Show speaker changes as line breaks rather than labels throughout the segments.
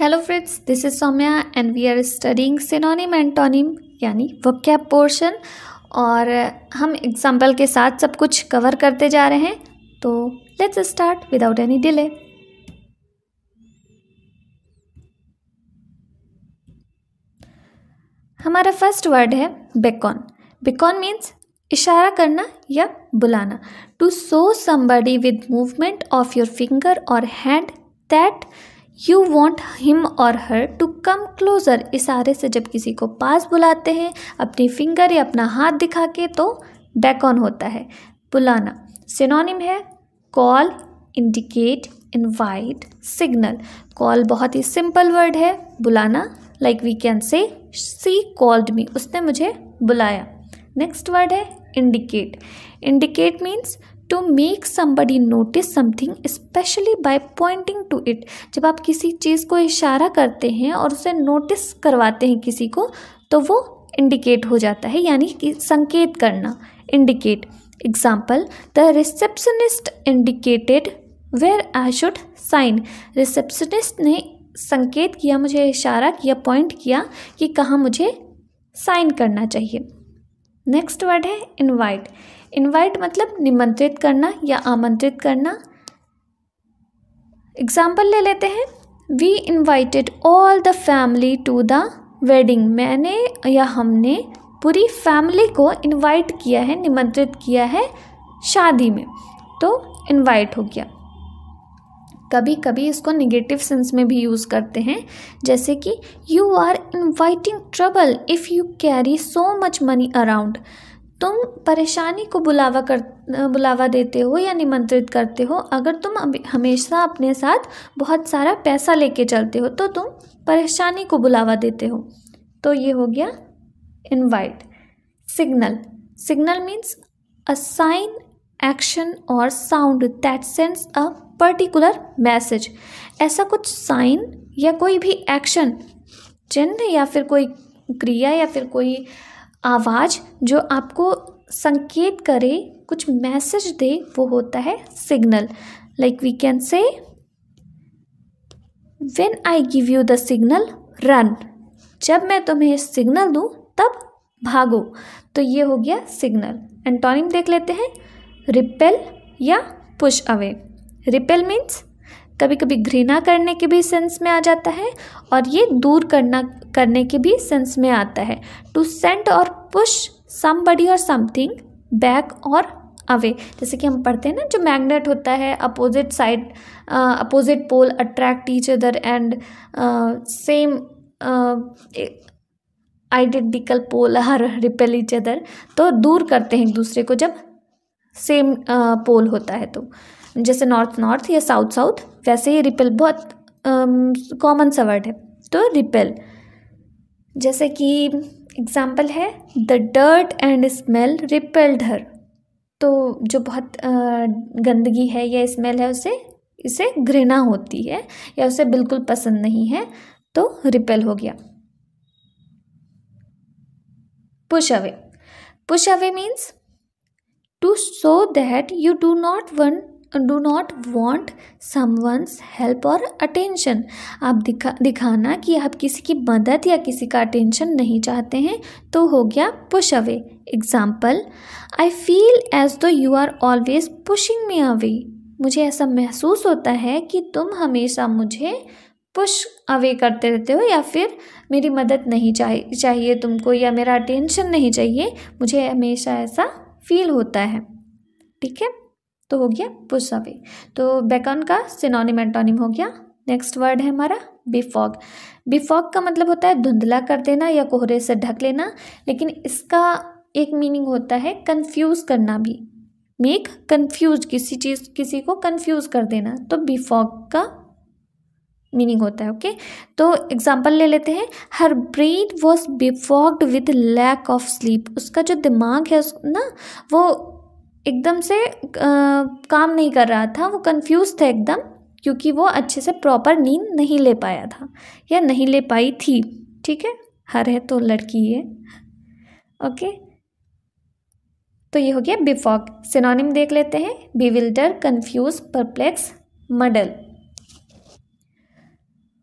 Hello friends this is Saumya and we are studying synonym antonym यानी vocab portion और हम example के साथ सब कुछ कवर करते जा रहे हैं तो let's start without any delay हमारा फर्स्ट वर्ड है बेकॉन बेकॉन मीन्स इशारा करना या बुलाना to so somebody with movement of your finger or hand that you want him or her to come closure इशारे से जब किसी को पास बुलाते हैं अपनी फिंगर या अपना हाथ दिखा के तो बैक ऑन होता है बुलाना सिनोनिम है call indicate invite signal call बहुत ही सिंपल वर्ड है बुलाना लाइक वी कैन से सी कॉल्ड मी उसने मुझे बुलाया नेक्स्ट वर्ड है indicate indicate means to make somebody notice something specially by pointing to it जब आप किसी चीज़ को इशारा करते हैं और उसे नोटिस करवाते हैं किसी को तो वो इंडिकेट हो जाता है यानी कि संकेत करना indicate example the receptionist indicated where I should sign receptionist ने संकेत किया मुझे इशारा किया पॉइंट किया कि कहाँ मुझे साइन करना चाहिए नेक्स्ट वर्ड है इनवाइट इनवाइट मतलब निमंत्रित करना या आमंत्रित करना एग्जाम्पल ले लेते हैं we invited all the family to the wedding मैंने या हमने पूरी फैमिली को इन्वाइट किया है निमंत्रित किया है शादी में तो इन्वाइट हो गया कभी कभी इसको निगेटिव सेंस में भी यूज़ करते हैं जैसे कि you are inviting trouble if you carry so much money around तुम परेशानी को बुलावा कर बुलावा देते हो या निमंत्रित करते हो अगर तुम हमेशा अपने साथ बहुत सारा पैसा लेके चलते हो तो तुम परेशानी को बुलावा देते हो तो ये हो गया invite signal signal means a sign action or sound that sense a particular message ऐसा कुछ साइन या कोई भी एक्शन चिन्ह या फिर कोई क्रिया या फिर कोई आवाज़ जो आपको संकेत करे कुछ मैसेज दे वो होता है signal like we can say when I give you the signal run जब मैं तुम्हें सिग्नल दूँ तब भागो तो ये हो गया सिग्नल एंटोनिम देख लेते हैं रिपेल या पुश अवे रिपेल मीन्स कभी कभी घृणा करने के भी सेंस में आ जाता है और ये दूर करना करने के भी सेंस में आता है to send or push somebody or something back or away जैसे कि हम पढ़ते हैं ना जो मैग्नेट होता है opposite side opposite pole attract each other and same identical pole हर रिपेल इच अदर तो दूर करते हैं एक दूसरे को जब सेम पोल होता है तो जैसे नॉर्थ नॉर्थ या साउथ साउथ जैसे ही रिपेल बहुत कॉमन सा वर्ड है तो रिपेल जैसे कि एग्जाम्पल है the dirt and smell repelled her तो जो बहुत गंदगी है या स्मेल है उसे इसे घृणा होती है या उसे बिल्कुल पसंद नहीं है तो रिपेल हो गया push away push away means to show that you do not want do not want someone's help or attention आप दिखा दिखाना कि आप किसी की मदद या किसी का अटेंशन नहीं चाहते हैं तो हो गया push away example I feel as though you are always pushing me away मुझे ऐसा महसूस होता है कि तुम हमेशा मुझे पुश अवे करते रहते हो या फिर मेरी मदद नहीं चाहिए चाहिए तुमको या मेरा अटेंशन नहीं चाहिए मुझे हमेशा ऐसा फील होता है ठीक है तो हो गया पुश अवे तो बेकॉन का सिनोनिम एंटोनिम हो गया नेक्स्ट वर्ड है हमारा बिफॉग बिफॉग का मतलब होता है धुंधला कर देना या कोहरे से ढक लेना लेकिन इसका एक मीनिंग होता है कंफ्यूज करना भी मेक कंफ्यूज किसी चीज़ किसी को कंफ्यूज कर देना तो बिफॉग का मीनिंग होता है ओके okay? तो एग्जाम्पल ले लेते हैं her brain was befogged with lack of sleep उसका जो दिमाग है ना वो एकदम से आ, काम नहीं कर रहा था वो कंफ्यूज था एकदम क्योंकि वो अच्छे से प्रॉपर नींद नहीं ले पाया था या नहीं ले पाई थी ठीक है हर है तो लड़की है ओके तो ये हो गया बिफॉक सिनोनिम देख लेते हैं bewilder confuse perplex muddle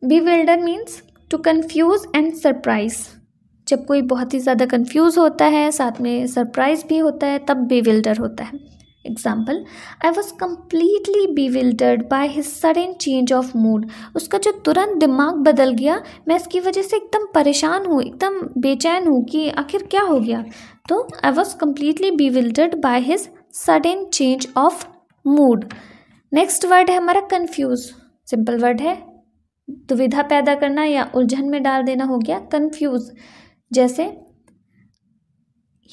bewilder means to confuse and surprise जब कोई बहुत ही ज़्यादा कंफ्यूज होता है साथ में सरप्राइज भी होता है तब बिविल्डर होता है example I was completely bewildered by his sudden change of mood उसका जो तुरंत दिमाग बदल गया मैं इसकी वजह से एकदम परेशान हूँ एकदम बेचैन हूँ कि आखिर क्या हो गया तो I was completely bewildered by his sudden change of mood next word है हमारा कन्फ्यूज सिंपल वर्ड है दुविधा पैदा करना या उलझन में डाल देना हो गया कन्फ्यूज़ जैसे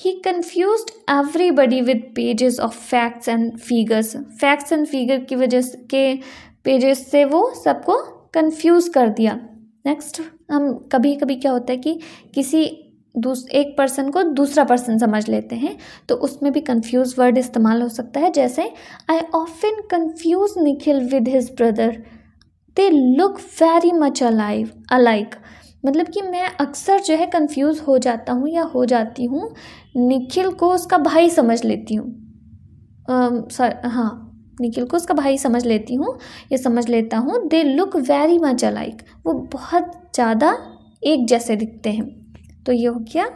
ही confuse everybody with pages of facts and figures facts and figure की वजह के पेजेस से वो सबको कन्फ्यूज कर दिया नेक्स्ट हम कभी कभी क्या होता है कि किसी दूस एक पर्सन को दूसरा पर्सन समझ लेते हैं तो उसमें भी कन्फ्यूज वर्ड इस्तेमाल हो सकता है जैसे I often confuse Nikhil with his brother they look very much alive alike मतलब कि मैं अक्सर जो है कंफ्यूज हो जाता हूँ या हो जाती हूँ निखिल को उसका भाई समझ लेती हूँ हाँ निखिल को उसका भाई समझ लेती हूँ या समझ लेता हूँ they look very much alike वो बहुत ज़्यादा एक जैसे दिखते हैं तो ये हो गया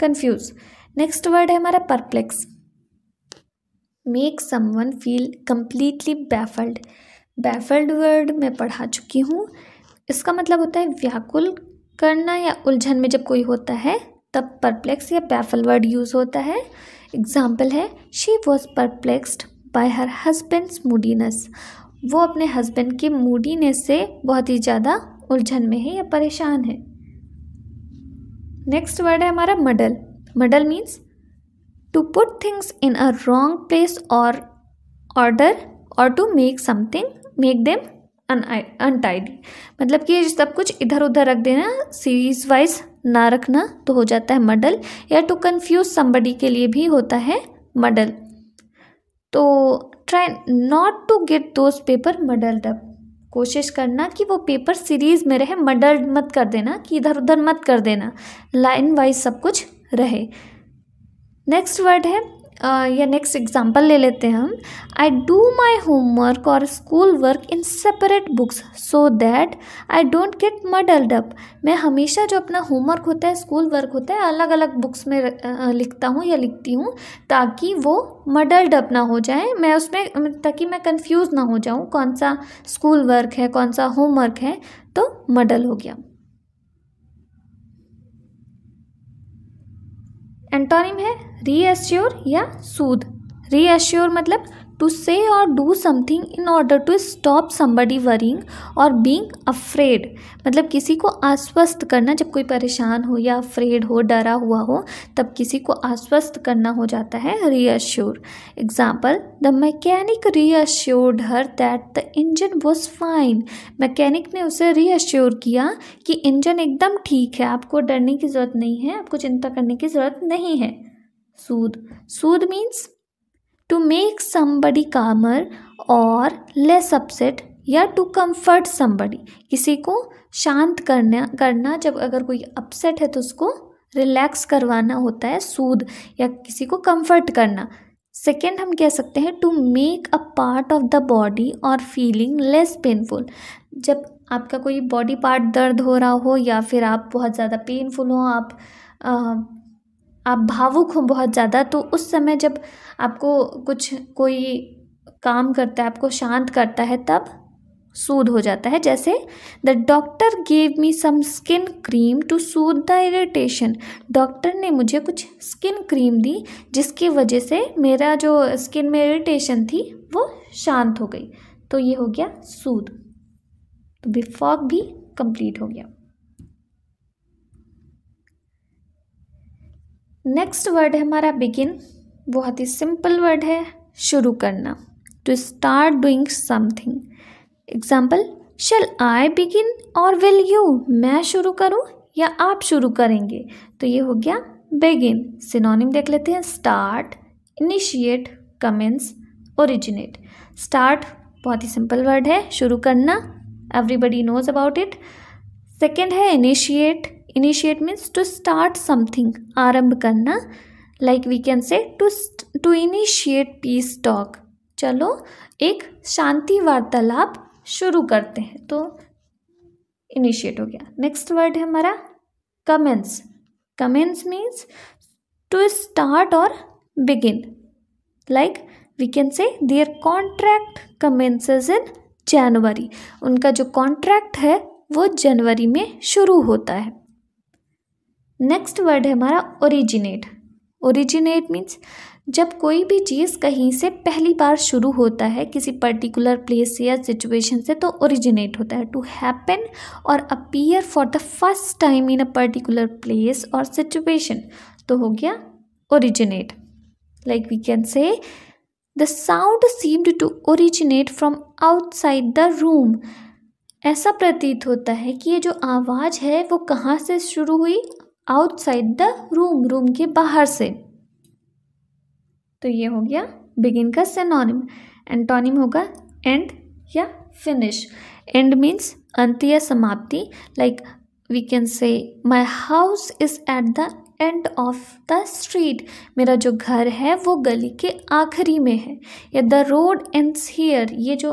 कन्फ्यूज़ नेक्स्ट वर्ड है हमारा perplex make someone feel completely baffled baffled word मैं पढ़ा चुकी हूँ इसका मतलब होता है व्याकुल करना या उलझन में जब कोई होता है तब परप्लेक्स या पैफल वर्ड यूज़ होता है एग्जाम्पल है she was perplexed by her husband's moodiness वो अपने हस्बैंड के मूडीनेस से बहुत ही ज़्यादा उलझन में है या परेशान है नेक्स्ट वर्ड है हमारा muddle muddle means to put things in a wrong place or order or to make something make them untidy मतलब कि सब कुछ इधर उधर रख देना सीरीज वाइज ना रखना तो हो जाता है मडल या टू कन्फ्यूज समबडी के लिए भी होता है मडल तो try not to get those paper muddled up कोशिश करना कि वो पेपर सीरीज में रहे मडल्ड मत कर देना कि इधर उधर मत कर देना लाइन वाइज सब कुछ रहे नेक्स्ट वर्ड है या नेक्स्ट एग्जाम्पल ले लेते हैं हम I do my homework or school work in separate books so that I don't get muddled up मैं हमेशा जो अपना होमवर्क होता है स्कूल वर्क होता है अलग अलग बुक्स में लिखता हूँ या लिखती हूँ ताकि वो मडल्ड अप ना हो जाए मैं उसमें ताकि मैं कन्फ्यूज़ ना हो जाऊँ कौन सा स्कूल वर्क है कौन सा होमवर्क है तो मडल हो गया एंटोनिम है रीएश्योर या सूद रीएश्योर मतलब to say or do something in order to stop somebody worrying or being afraid मतलब किसी को आश्वस्त करना जब कोई परेशान हो या अफ्रेड हो डरा हुआ हो तब किसी को आश्वस्त करना हो जाता है reassure example the mechanic reassured her that the engine was fine mechanic ने उसे रीअश्योर किया कि इंजन एकदम ठीक है आपको डरने की ज़रूरत नहीं है आपको चिंता करने की ज़रूरत नहीं है soothe soothe means to make somebody calmer or less upset या टू कम्फर्ट समबडी किसी को शांत करना करना जब अगर कोई अपसेट है तो उसको रिलैक्स करवाना होता है सूद या किसी को कम्फर्ट करना सेकेंड हम कह सकते हैं to make a part of the body or feeling less painful जब आपका कोई बॉडी पार्ट दर्द हो रहा हो या फिर आप बहुत ज़्यादा पेनफुल हो आप आप भावुक हों बहुत ज़्यादा तो उस समय जब आपको कुछ कोई काम करता है आपको शांत करता है तब सूद हो जाता है जैसे the doctor gave me some skin cream to soothe the irritation doctor ने मुझे कुछ स्किन क्रीम दी जिसकी वजह से मेरा जो स्किन में इरिटेशन थी वो शांत हो गई तो ये हो गया सूद तो बिफॉक भी कंप्लीट हो गया नेक्स्ट वर्ड है हमारा बिगिन बहुत ही सिंपल वर्ड है शुरू करना to start doing something example shall I begin or will you मैं शुरू करूँ या आप शुरू करेंगे तो ये हो गया बिगिन सिनोनिम देख लेते हैं start initiate commence originate start बहुत ही सिंपल वर्ड है शुरू करना everybody knows about it second है initiate initiate means to start something आरंभ करना like we can say to to initiate peace talk चलो एक शांति वार्तालाप शुरू करते हैं तो इनिशिएट हो गया नेक्स्ट वर्ड है हमारा commence commence means to start or begin like we can say their contract commences in January उनका जो कॉन्ट्रैक्ट है वो जनवरी में शुरू होता है नेक्स्ट वर्ड है हमारा ओरिजिनेट ओरिजिनेट मीन्स जब कोई भी चीज़ कहीं से पहली बार शुरू होता है किसी पर्टिकुलर प्लेस या सिचुएशन से तो ओरिजिनेट होता है to happen or appear for the first time in a particular place or situation तो हो गया originate like we can say the sound seemed to originate from outside the room ऐसा प्रतीत होता है कि ये जो आवाज़ है वो कहाँ से शुरू हुई आउटसाइड द रूम रूम के बाहर से तो ये हो गया बिगिन का सेनोनिम एंटोनिम होगा एंड या फिनिश एंड मीन्स अंत या समाप्ति like we can say my house is at the end of the street मेरा जो घर है वो गली के आखिरी में है या द रोड एंड्स हियर ये जो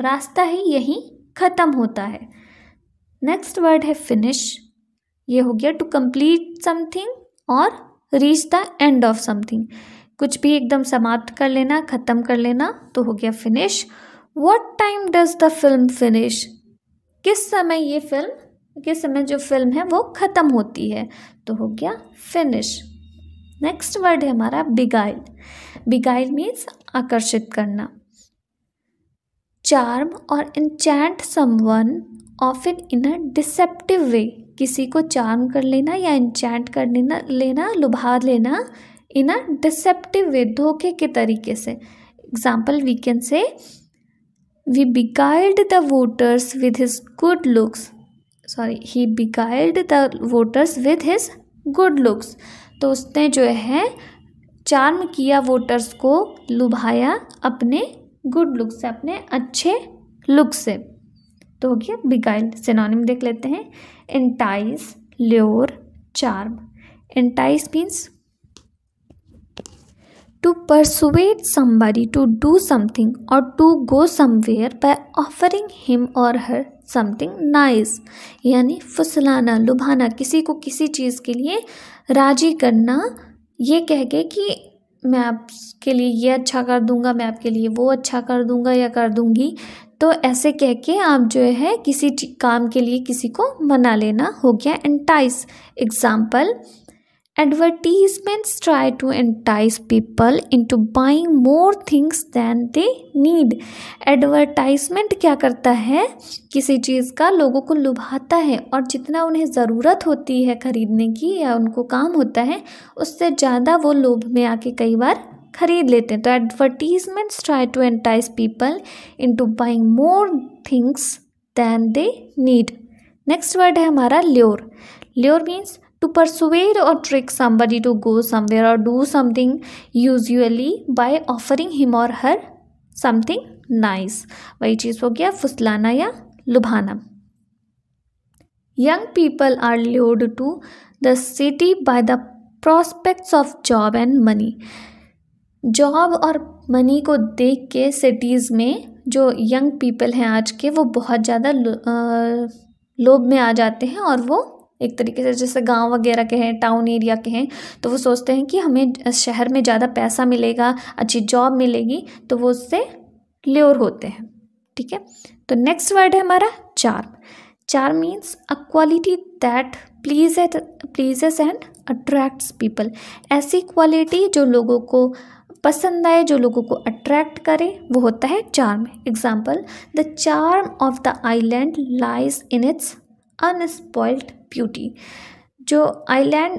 रास्ता है यहीं ख़त्म होता है नेक्स्ट वर्ड है फिनिश ये हो गया to complete something or reach the end of something कुछ भी एकदम समाप्त कर लेना ख़त्म कर लेना तो हो गया finish what time does the film finish किस समय ये फिल्म किस समय जो फिल्म है वो ख़त्म होती है तो हो गया फिनिश नेक्स्ट वर्ड है हमारा बिगाइल बिगाइल मीन्स आकर्षित करना charm charm or enchant often in a deceptive way किसी को चार्म कर लेना या इंचैंट कर लेना लेना लुभा लेना इन अ डिसेप्टिव वे धोखे के तरीके से example we can say we beguiled the voters with his good looks sorry he beguiled the voters with his good looks तो उसने जो है चार्म किया वोटर्स को लुभाया अपने गुड लुक से अपने अच्छे लुक से तो हो गया बिगाइल सिनोनिम देख लेते हैं entice lure charm entice means to persuade somebody to do something or to go somewhere by offering him or her something nice यानी फुसलाना लुभाना किसी को किसी चीज़ के लिए राजी करना ये कह के कि मैं आपके लिए ये अच्छा कर दूंगा मैं आपके लिए वो अच्छा कर दूंगा या कर दूंगी तो ऐसे कह के आप जो है किसी काम के लिए किसी को मना लेना हो गया entice example advertisements try to entice people into buying more things than they need advertisement क्या करता है किसी चीज़ का लोगों को लुभाता है और जितना उन्हें ज़रूरत होती है ख़रीदने की या उनको काम होता है उससे ज़्यादा वो लोभ में आके कई बार खरीद लेते हैं तो advertisements try to entice people into buying more things than they need next word है हमारा lure lure means to persuade or trick somebody to go somewhere or do something usually by offering him or her something nice वही चीज़ हो गया फुसलाना या लुभाना young people are lured to the city by the prospects of job and money job और money को देख के सिटीज़ में जो यंग पीपल हैं आज के वो बहुत ज़्यादा लोभ में आ जाते हैं और वो एक तरीके से जैसे गांव वगैरह के हैं टाउन एरिया के हैं तो वो सोचते हैं कि हमें शहर में ज़्यादा पैसा मिलेगा अच्छी जॉब मिलेगी तो वो उससे ल्योर होते हैं ठीक है तो नेक्स्ट वर्ड है हमारा charm charm means a quality that please pleases and attracts people ऐसी क्वालिटी जो लोगों को पसंद आए जो लोगों को अट्रैक्ट करे वो होता है charm example the charm of the island lies in its unspoiled beauty जो आईलैंड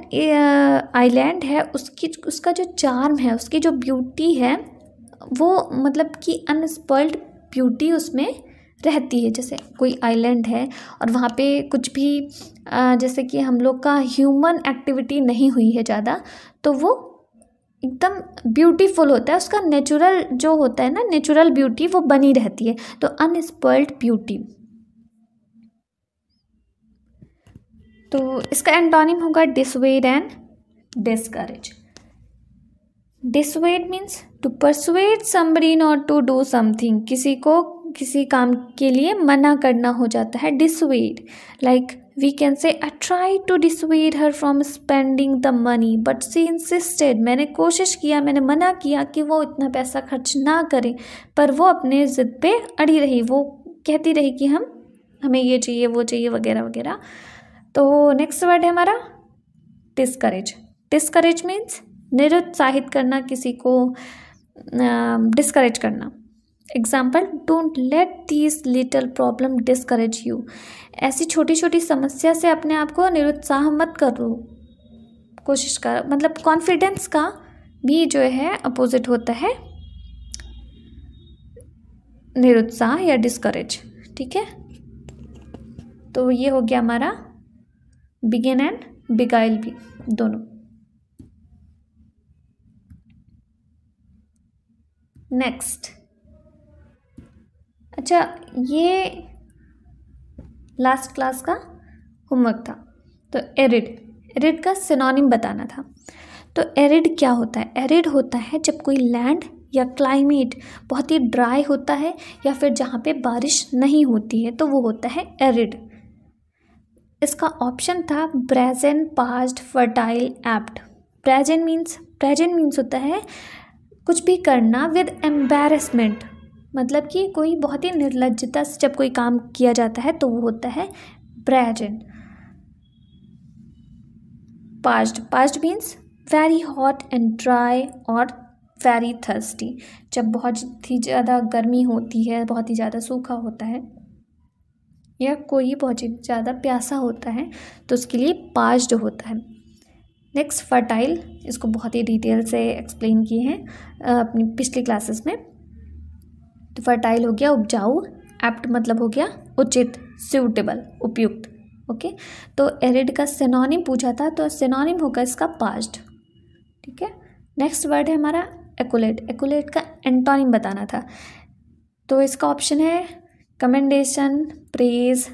आईलैंड है उसकी उसका जो चार्म है उसकी जो ब्यूटी है वो मतलब कि अनस्पॉइल्ड ब्यूटी उसमें रहती है जैसे कोई आइलैंड है और वहाँ पे कुछ भी जैसे कि हम लोग का ह्यूमन एक्टिविटी नहीं हुई है ज़्यादा तो वो एकदम ब्यूटीफुल होता है उसका नेचुरल जो होता है ना नेचुरल ब्यूटी वो बनी रहती है तो अनस्पॉइल्ड ब्यूटी तो इसका एंटोनिम होगा dissuade and discourage dissuade means to persuade somebody not to do something किसी को किसी काम के लिए मना करना हो जाता है dissuade like we can say I try to dissuade her from spending the money but she insisted मैंने कोशिश किया मैंने मना किया कि वो इतना पैसा खर्च ना करें पर वो अपने ज़िद पे अड़ी रही वो कहती रही कि हम हमें ये चाहिए वो चाहिए वगैरह वगैरह तो नेक्स्ट वर्ड है हमारा डिस्करेज डिस्करेज मीन्स निरुत्साहित करना किसी को डिस्करेज करना example don't let these little problem discourage you ऐसी छोटी छोटी समस्या से अपने आप को निरुत्साह मत करो कोशिश कर मतलब कॉन्फिडेंस का भी जो है अपोजिट होता है निरुत्साह या डिस्करेज ठीक है तो ये हो गया हमारा बिगिन एंड बिगाइल भी दोनों नेक्स्ट अच्छा ये लास्ट क्लास का होमवर्क था तो एरिड एरिड का सिनोनिम बताना था तो एरिड क्या होता है एरिड होता है जब कोई लैंड या क्लाइमेट बहुत ही ड्राई होता है या फिर जहाँ पे बारिश नहीं होती है तो वो होता है एरिड इसका ऑप्शन था present past fertile apt present means present means होता है कुछ भी करना विद एम्बेरसमेंट मतलब कि कोई बहुत ही निर्लजता से जब कोई काम किया जाता है तो वो होता है brazen past past means very hot and dry or very thirsty जब बहुत ही ज़्यादा गर्मी होती है बहुत ही ज़्यादा सूखा होता है या कोई बहुत ही ज़्यादा प्यासा होता है तो उसके लिए पास्ट होता है नेक्स्ट फर्टाइल इसको बहुत ही डिटेल से एक्सप्लेन किए हैं अपनी पिछली क्लासेस में फर्टाइल हो गया उपजाऊ एप्ट मतलब हो गया उचित सूटेबल उपयुक्त ओके तो एरिड का सेनोनिम पूछा था तो सेनोनिम होगा इसका पास्ट ठीक है नेक्स्ट वर्ड है हमारा एकुलेट एकुलेट का एंटोनिम बताना था तो इसका ऑप्शन है commendation praise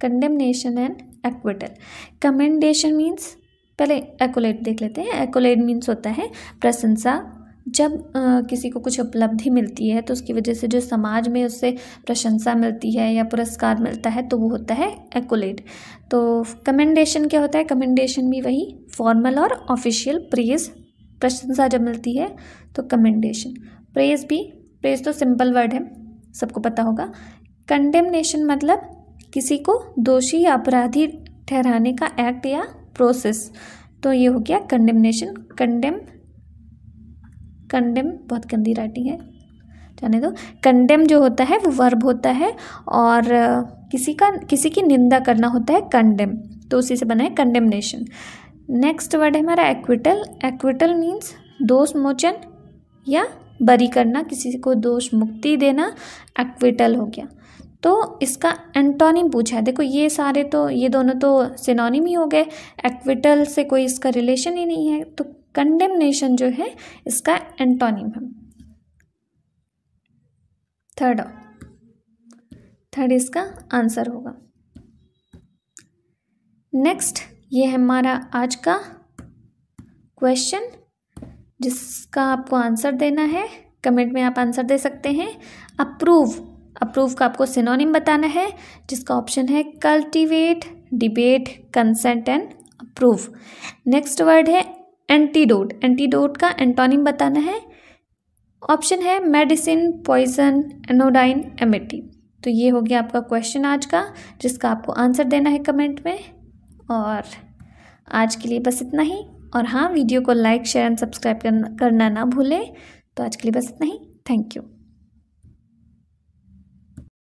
condemnation and acquittal commendation means पहले एकुलेट देख लेते हैं एकुलेट मीन्स होता है प्रशंसा जब आ, किसी को कुछ उपलब्धि मिलती है तो उसकी वजह से जो समाज में उससे प्रशंसा मिलती है या पुरस्कार मिलता है तो वो होता है एकोलेट तो कमेंडेशन क्या होता है कमेंडेशन भी वही फॉर्मल और ऑफिशियल प्रेज प्रशंसा जब मिलती है तो कमेंडेशन प्रेज भी प्रेज तो सिंपल वर्ड है सबको पता होगा कंडेमनेशन मतलब किसी को दोषी या अपराधी ठहराने का एक्ट या प्रोसेस तो ये हो गया कंडेमनेशन कंडेम कंडेम बहुत गंदी राइटिंग है जाने दो कंडेम जो होता है वो वर्ब होता है और किसी का किसी की निंदा करना होता है कंडेम तो उसी से बना है कंडेमनेशन नेक्स्ट वर्ड है हमारा एक्विटल एक्विटल मीन्स दोष मोचन या बरी करना किसी को दोष मुक्ति देना एक्विटल हो गया तो इसका एंटोनिम पूछा है देखो ये सारे तो ये दोनों तो सिनोनिम ही हो गए एक्विटल से कोई इसका रिलेशन ही नहीं है तो कंडेमनेशन जो है इसका एंटोनिम है थर्ड थर्ड इसका आंसर होगा नेक्स्ट ये है हमारा आज का क्वेश्चन जिसका आपको आंसर देना है कमेंट में आप आंसर दे सकते हैं अप्रूव अप्रूव का आपको सिनोनिम बताना है जिसका ऑप्शन है cultivate debate consent and approve next word है एंटीडोट एंटीडोट का एंटोनिम बताना है ऑप्शन है मेडिसिन पॉइजन एनोडाइन एमिटी तो ये हो गया आपका क्वेश्चन आज का जिसका आपको आंसर देना है कमेंट में और आज के लिए बस इतना ही और हाँ वीडियो को लाइक शेयर एंड सब्सक्राइब करना ना भूलें तो आज के लिए बस इतना ही थैंक यू